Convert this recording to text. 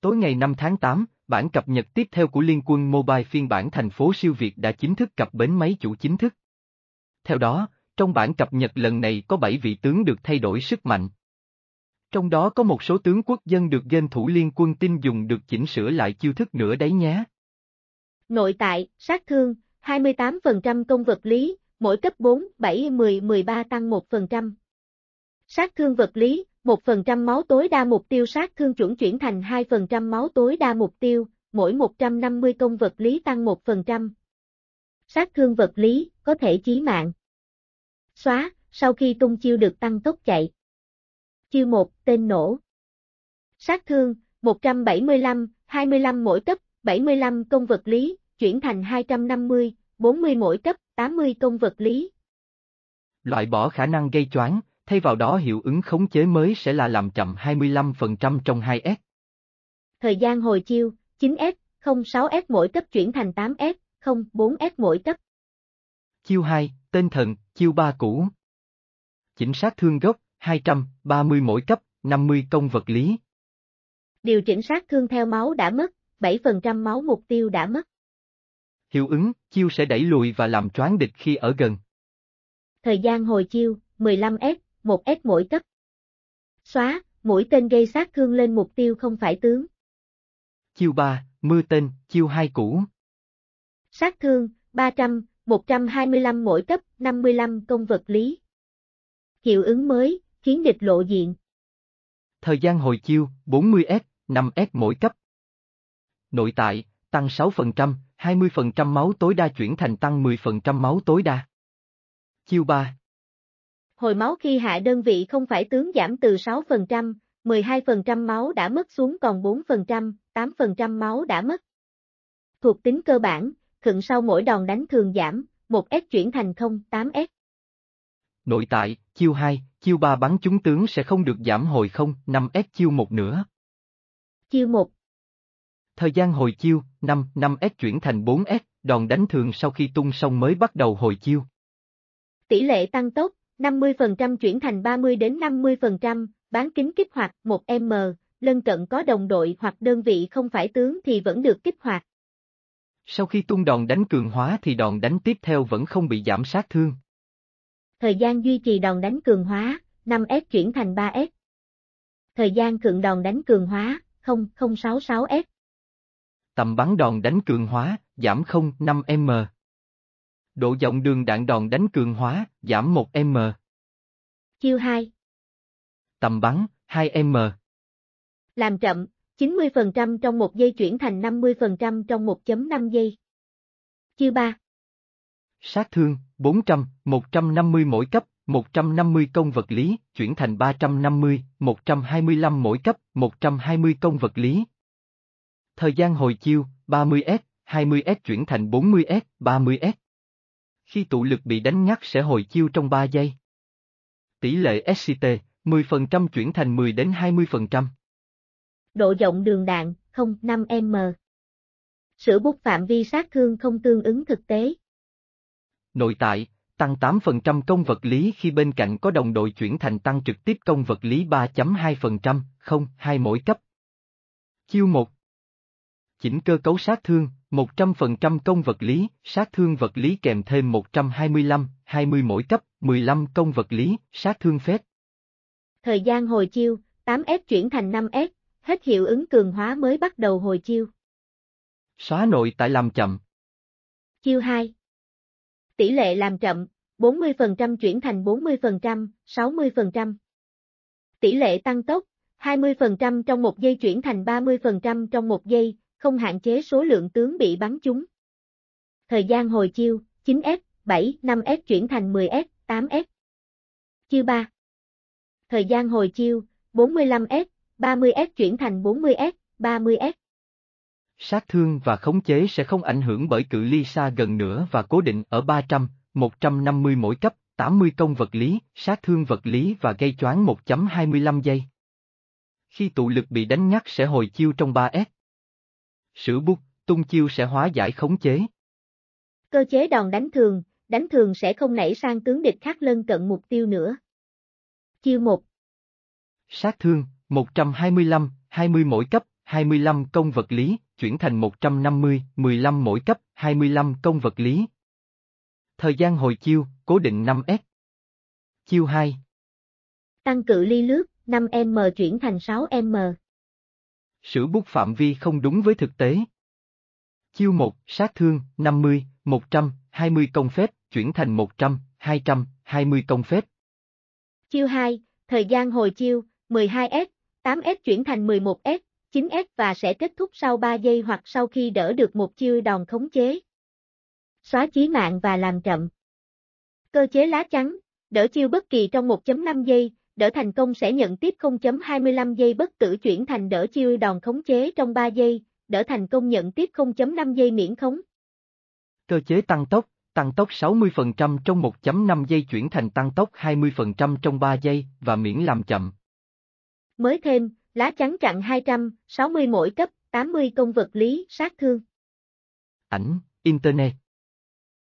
Tối ngày 5 tháng 8, bản cập nhật tiếp theo của Liên quân Mobile phiên bản thành phố siêu Việt đã chính thức cập bến máy chủ chính thức. Theo đó, trong bản cập nhật lần này có 7 vị tướng được thay đổi sức mạnh. Trong đó có một số tướng quốc dân được game thủ liên quân tin dùng được chỉnh sửa lại chiêu thức nữa đấy nhé. Nội tại, sát thương, 28% công vật lý, mỗi cấp 4, 7, 10, 13 tăng 1%. Sát thương vật lý, 1% máu tối đa mục tiêu sát thương chuẩn chuyển thành 2% máu tối đa mục tiêu, mỗi 150 công vật lý tăng 1%. Sát thương vật lý, có thể chí mạng. Xóa, sau khi tung chiêu được tăng tốc chạy. Chiêu 1, tên nổ. Sát thương, 175, 25 mỗi cấp, 75 công vật lý, chuyển thành 250, 40 mỗi cấp, 80 công vật lý. Loại bỏ khả năng gây choáng, thay vào đó hiệu ứng khống chế mới sẽ là làm chậm 25% trong 2S. Thời gian hồi chiêu, 9S, 06S mỗi cấp chuyển thành 8S, 04S mỗi cấp. Chiêu 2, tên thần, chiêu 3 cũ. chỉnh sát thương gốc, 200, 30 mỗi cấp, 50 công vật lý. Điều chỉnh sát thương theo máu đã mất, 7% máu mục tiêu đã mất. Hiệu ứng, chiêu sẽ đẩy lùi và làm choáng địch khi ở gần. Thời gian hồi chiêu, 15S, một S mỗi cấp. Xóa, mũi tên gây sát thương lên mục tiêu không phải tướng. Chiêu 3, mưa tên, chiêu 2 cũ. Sát thương, 300, 125 mỗi cấp, 55 công vật lý. Hiệu ứng mới, khiến địch lộ diện. Thời gian hồi chiêu, 40S, 5S mỗi cấp. Nội tại, tăng 6%, 20% máu tối đa chuyển thành tăng 10% máu tối đa. Chiêu 3, hồi máu khi hạ đơn vị không phải tướng giảm từ 6%, 12% máu đã mất xuống còn 4%, 8% máu đã mất. Thuộc tính cơ bản, khựng sau mỗi đòn đánh thường giảm, 1S chuyển thành 0, 8S. Nội tại, chiêu 2, chiêu 3 bắn chúng tướng sẽ không được giảm hồi 0, 5S chiêu 1 nữa. Chiêu 1 Thời gian hồi chiêu, 5, 5S chuyển thành 4S, đòn đánh thường sau khi tung xong mới bắt đầu hồi chiêu. Tỷ lệ tăng tốc, 50% chuyển thành 30 đến 50%, bán kính kích hoạt 1M, lân cận có đồng đội hoặc đơn vị không phải tướng thì vẫn được kích hoạt. Sau khi tung đòn đánh cường hóa thì đòn đánh tiếp theo vẫn không bị giảm sát thương. Thời gian duy trì đòn đánh cường hóa, 5S chuyển thành 3S. Thời gian cường đòn đánh cường hóa, 0066S. Tầm bắn đòn đánh cường hóa, giảm 0,5M độ rộng đường đạn đòn đánh cường hóa, giảm 1m. Chiêu 2 Tầm bắn, 2m. Làm chậm, 90% trong một giây chuyển thành 50% trong 1.5 giây. Chiêu 3 Sát thương, 400, 150 mỗi cấp, 150 công vật lý, chuyển thành 350, 125 mỗi cấp, 120 công vật lý. Thời gian hồi chiêu, 30S, 20S chuyển thành 40S, 30S. Khi tụ lực bị đánh nhắc sẽ hồi chiêu trong 3 giây. Tỷ lệ SCT, 10% chuyển thành 10 đến 20%. Độ rộng đường đạn, 0,5 m. Sửa bút phạm vi sát thương không tương ứng thực tế. Nội tại, tăng 8% công vật lý khi bên cạnh có đồng đội chuyển thành tăng trực tiếp công vật lý 3.2%, 0, 2 mỗi cấp. Chiêu 1 chỉnh cơ cấu sát thương, 100% công vật lý, sát thương vật lý kèm thêm 125, 20 mỗi cấp, 15 công vật lý, sát thương phép. Thời gian hồi chiêu, 8S chuyển thành 5S, hết hiệu ứng cường hóa mới bắt đầu hồi chiêu. Xóa nội tại làm chậm. Chiêu 2. Tỷ lệ làm chậm, 40% chuyển thành 40%, 60%. Tỷ lệ tăng tốc, 20% trong một giây chuyển thành 30% trong một giây, không hạn chế số lượng tướng bị bắn trúng. Thời gian hồi chiêu, 9S, 7, 5S chuyển thành 10S, 8S. Chiêu 3. Thời gian hồi chiêu, 45S, 30S chuyển thành 40S, 30S. Sát thương và khống chế sẽ không ảnh hưởng bởi cự ly xa gần nữa và cố định ở 300, 150 mỗi cấp, 80 công vật lý, sát thương vật lý và gây choáng 1.25 giây. Khi tụ lực bị đánh nhắc sẽ hồi chiêu trong 3S sử bút, tung chiêu sẽ hóa giải khống chế. Cơ chế đòn đánh thường, đánh thường sẽ không nảy sang tướng địch khác lân cận mục tiêu nữa. Chiêu 1 Sát thương, 125, 20 mỗi cấp, 25 công vật lý, chuyển thành 150, 15 mỗi cấp, 25 công vật lý. Thời gian hồi chiêu, cố định 5S. Chiêu 2 Tăng cự ly lướt, 5M chuyển thành 6M sử bút phạm vi không đúng với thực tế. Chiêu 1, sát thương, 50, 100, 20 công phép, chuyển thành 100, 200, 20 công phép. Chiêu 2, thời gian hồi chiêu, 12S, 8S chuyển thành 11S, 9S và sẽ kết thúc sau 3 giây hoặc sau khi đỡ được một chiêu đòn khống chế. Xóa chí mạng và làm chậm. Cơ chế lá trắng, đỡ chiêu bất kỳ trong 1.5 giây, đỡ thành công sẽ nhận tiếp 0.25 giây bất tử chuyển thành đỡ chiêu đòn khống chế trong 3 giây, đỡ thành công nhận tiếp 0.5 giây miễn khống. Cơ chế tăng tốc, tăng tốc 60% trong 1.5 giây chuyển thành tăng tốc 20% trong 3 giây và miễn làm chậm. Mới thêm, lá chắn chặn 260 mỗi cấp, 80 công vật lý, sát thương. Ảnh, Internet.